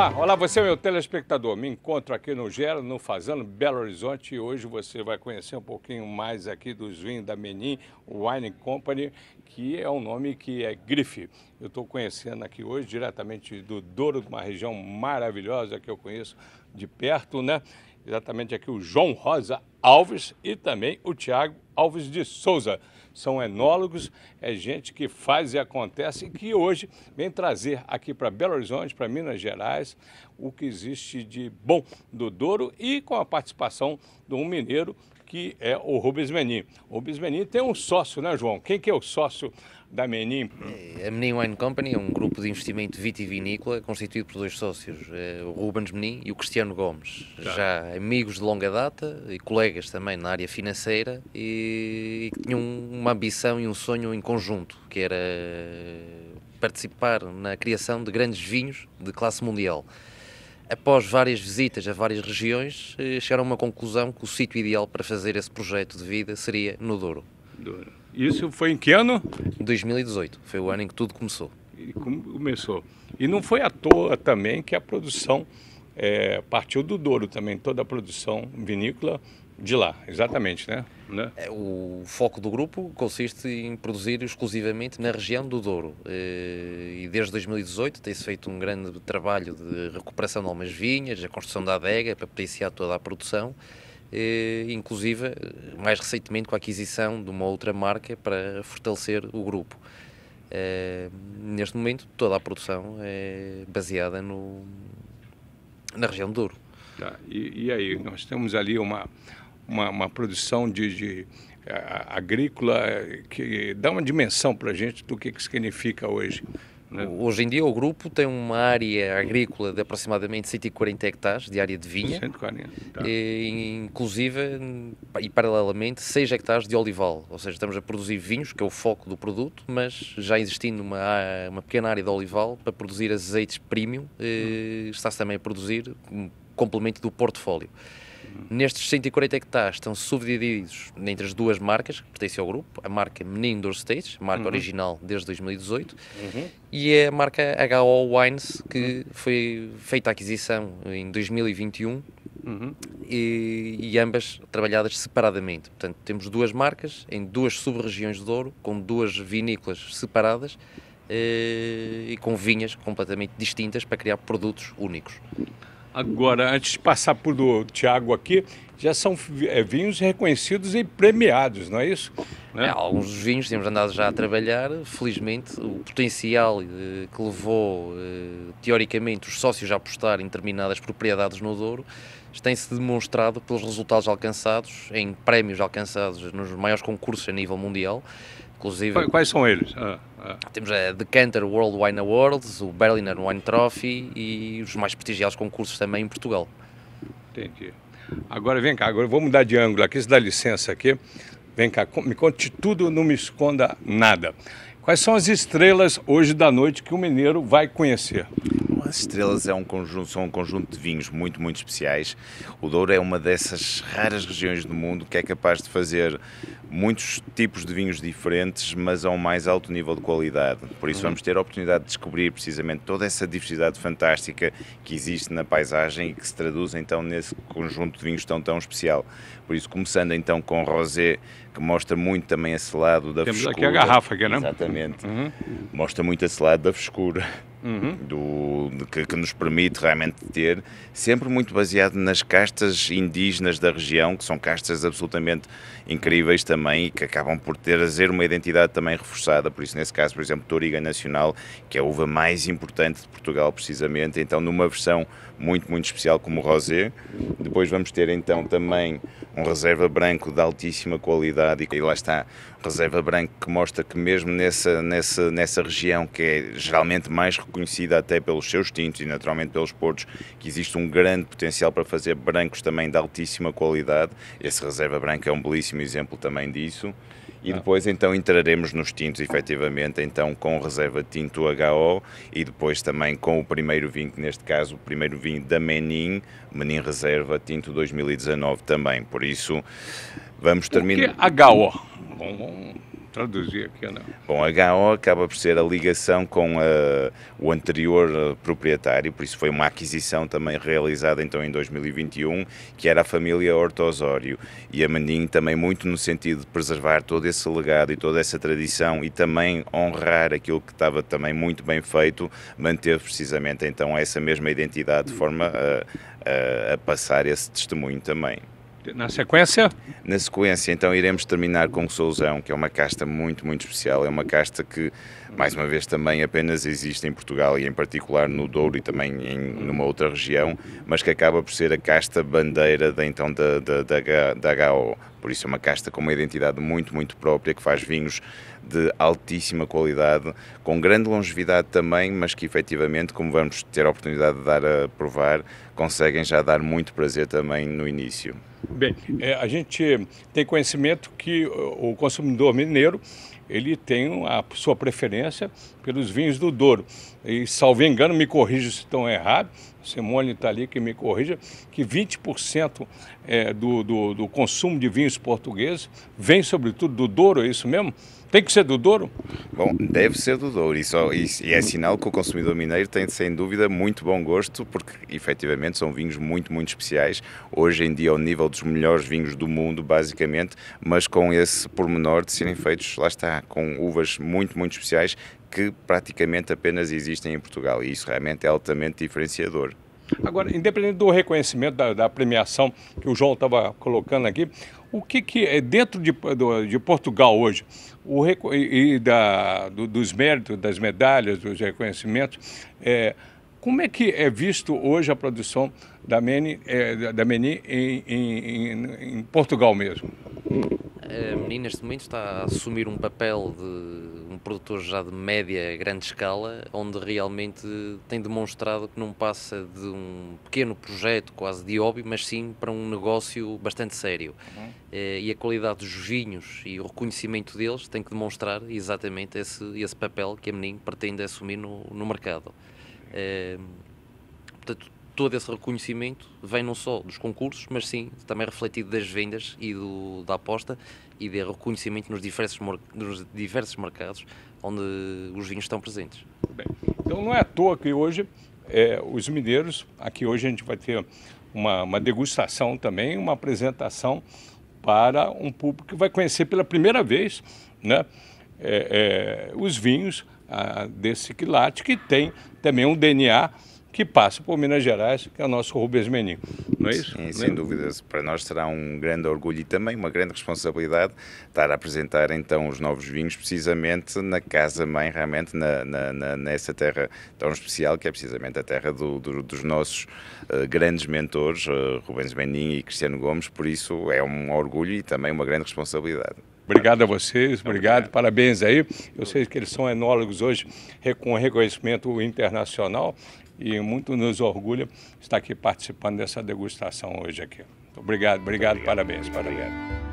Olá, olá você, é meu telespectador. Me encontro aqui no Gelo no Fazano, Belo Horizonte. E hoje você vai conhecer um pouquinho mais aqui dos vinhos da Menin Wine Company, que é um nome que é grife. Eu estou conhecendo aqui hoje diretamente do Douro, uma região maravilhosa que eu conheço de perto, né? exatamente aqui o João Rosa Alves e também o Tiago Alves de Souza. São enólogos, é gente que faz e acontece e que hoje vem trazer aqui para Belo Horizonte, para Minas Gerais, o que existe de bom do Douro e com a participação de um mineiro que é o Rubens Menin. O Rubens Menin tem um sócio, né, João? Quem que é o sócio da Menin? É, a Menin Wine Company é um grupo de investimento vitivinícola constituído por dois sócios, é, o Rubens Menin e o Cristiano Gomes, tá. já amigos de longa data e colegas também na área financeira e que tinham uma ambição e um sonho em conjunto, que era participar na criação de grandes vinhos de classe mundial após várias visitas a várias regiões, eh, chegaram a uma conclusão que o sítio ideal para fazer esse projeto de vida seria no Douro. Douro. Isso foi em que ano? 2018, foi o ano em que tudo começou. E começou. E não foi à toa também que a produção é, partiu do Douro também, toda a produção vinícola de lá, exatamente, né? né? É, o foco do grupo consiste em produzir exclusivamente na região do Douro. Eh, e desde 2018 tem-se feito um grande trabalho de recuperação de algumas vinhas, a construção da adega para potenciar toda a produção, eh, inclusive eh, mais recentemente com a aquisição de uma outra marca para fortalecer o grupo. Neste momento toda a produção é baseada no, na região do Douro. Tá. E, e aí, nós temos ali uma, uma, uma produção de, de agrícola eh, que dá uma dimensão para a gente do que, que significa hoje. Né? Hoje em dia o grupo tem uma área agrícola de aproximadamente 140 hectares de área de vinha, 140, tá. inclusive e paralelamente 6 hectares de olival, ou seja, estamos a produzir vinhos, que é o foco do produto, mas já existindo uma, uma pequena área de olival para produzir azeites premium, eh, hum. está-se também a produzir um complemento do portfólio. Nestes 140 hectares estão subdivididos entre as duas marcas que pertencem ao grupo, a marca Menino Door States, marca uhum. original desde 2018, uhum. e a marca HO Wines, que foi feita a aquisição em 2021 uhum. e, e, ambas trabalhadas separadamente. Portanto, temos duas marcas em duas sub-regiões de Douro, com duas vinícolas separadas eh, e com vinhas completamente distintas para criar produtos únicos. Agora, antes de passar por do Tiago aqui, já são é, vinhos reconhecidos e premiados, não é isso? Não né? é? alguns vinhos temos andado já a trabalhar. Felizmente, o potencial eh, que levou, eh, teoricamente, os sócios a apostar em determinadas propriedades no Douro tem-se demonstrado pelos resultados alcançados, em prémios alcançados nos maiores concursos a nível mundial, Inclusive, Quais são eles? Ah, ah. Temos a Decanter World Wine Awards, o Berliner Wine Trophy e os mais prestigiados concursos também em Portugal. Entendi. Agora vem cá, agora vou mudar de ângulo aqui, se dá licença aqui. Vem cá, me conte tudo, não me esconda nada. Quais são as estrelas hoje da noite que o mineiro vai conhecer? As Estrelas é um conjunto, são um conjunto de vinhos muito, muito especiais. O Douro é uma dessas raras regiões do mundo que é capaz de fazer muitos tipos de vinhos diferentes, mas a um mais alto nível de qualidade. Por isso, vamos ter a oportunidade de descobrir precisamente toda essa diversidade fantástica que existe na paisagem e que se traduz então nesse conjunto de vinhos tão, tão especial. Por isso, começando então com o Rosé, que mostra muito também esse lado da Temos frescura. Temos aqui a garrafa, que é, não? É? Exatamente. Uhum. Mostra muito esse lado da frescura uhum. do, que, que, nos permite realmente ter, sempre muito baseado nas castas indígenas da região, que são castas absolutamente incríveis também e que acabam por trazer uma identidade também reforçada. Por isso, nesse caso, por exemplo, Toriga Nacional, que é a uva mais importante de Portugal, precisamente, então numa versão muito, muito especial como o Rosé. Depois vamos ter então também um reserva branco de altíssima qualidade e lá está, reserva branco que mostra que mesmo nessa, nessa, nessa região que é geralmente mais reconhecida até pelos seus tintos e naturalmente pelos portos, que existe um grande potencial para fazer brancos também de altíssima qualidade. Esse reserva branco é um belíssimo exemplo também disso e depois então entraremos nos tintos efetivamente então com reserva tinto HO e depois também com o primeiro vinho, que neste caso o primeiro vinho da Menin, Menin Reserva Tinto 2019 também, por isso vamos terminar... O que é HO? traduzir aqui ou não? Bom, HO acaba por ser a ligação com eh, o anterior eh, proprietário, por isso foi uma aquisição também realizada então em 2021, que era a família Ortosório e a Mandim também muito no sentido de preservar todo esse legado e toda essa tradição e também honrar aquilo que estava também muito bem feito, manteve precisamente então essa mesma identidade de forma a, eh, a, a passar esse testemunho também. Na sequência? Na sequência, então, iremos terminar com o Souzão, que é uma casta muito, muito especial. É uma casta que, mais uma vez, também apenas existe em Portugal e, em particular, no Douro e também em numa outra região, mas que acaba por ser a casta bandeira da, então, da, da, da, da HO por isso é uma casta com uma identidade muito, muito própria, que faz vinhos de altíssima qualidade, com grande longevidade também, mas que efetivamente, como vamos ter a oportunidade de dar a provar, conseguem já dar muito prazer também no início. Bem, é, a gente tem conhecimento que o consumidor mineiro ele tem a sua preferência pelos vinhos do Douro. E, salvo engano, me corrija se estão errado, Simone está ali que me corrija, que 20% é, eh, do, do, do consumo de vinhos portugueses vem sobretudo do Douro, é isso mesmo? Tem que ser do Douro? Bom, deve ser do Douro e, só, e, e, é sinal que o consumidor mineiro tem, sem dúvida, muito bom gosto, porque efetivamente são vinhos muito, muito especiais. Hoje em dia, ao nível dos melhores vinhos do mundo, basicamente, mas com esse pormenor de serem feitos, lá está, com uvas muito, muito especiais que praticamente apenas existem em Portugal. E isso realmente é altamente diferenciador. Agora, independente do reconhecimento, da, da premiação que o João estava colocando aqui, o que, que é dentro de, do, de Portugal hoje, o, e, da, do, dos méritos, das medalhas, dos reconhecimentos, é, como é que é visto hoje a produção da Meni, é, da Meni em, em, em Portugal mesmo? a menina neste momento está a assumir um papel de um produtor já de média, grande escala, onde realmente tem demonstrado que não passa de um pequeno projeto quase de hobby, mas sim para um negócio bastante sério. Uhum. Eh, e a qualidade dos vinhos e o reconhecimento deles tem que demonstrar exatamente esse, esse papel que a menina pretende assumir no, no mercado. Eh, portanto, todo esse reconhecimento vem não só dos concursos, mas sim também refletido das vendas e do, da aposta e de reconhecimento nos diversos, nos diversos mercados onde os vinhos estão presentes. Bem, então não é à toa que hoje é, os mineiros, aqui hoje a gente vai ter uma, uma degustação também, uma apresentação para um público que vai conhecer pela primeira vez né, é, é, os vinhos a, ah, desse quilate, que tem também um DNA que passa por Minas Gerais, que é o nosso Rubens Menin. Não é isso? Sim, sem dúvida Para nós será um grande orgulho e também uma grande responsabilidade estar a apresentar então os novos vinhos precisamente na casa-mãe, realmente na, na, na, nessa terra tão especial que é precisamente a terra do, do, dos nossos uh, grandes mentores, uh, Rubens Menin e Cristiano Gomes. Por isso é um orgulho e também uma grande responsabilidade. Obrigado a vocês, obrigado, parabéns aí. Eu sei que eles são enólogos hoje com reconhecimento internacional e muito nos orgulha estar aqui participando dessa degustação hoje aqui. Obrigado, obrigado, obrigado. parabéns, parabéns.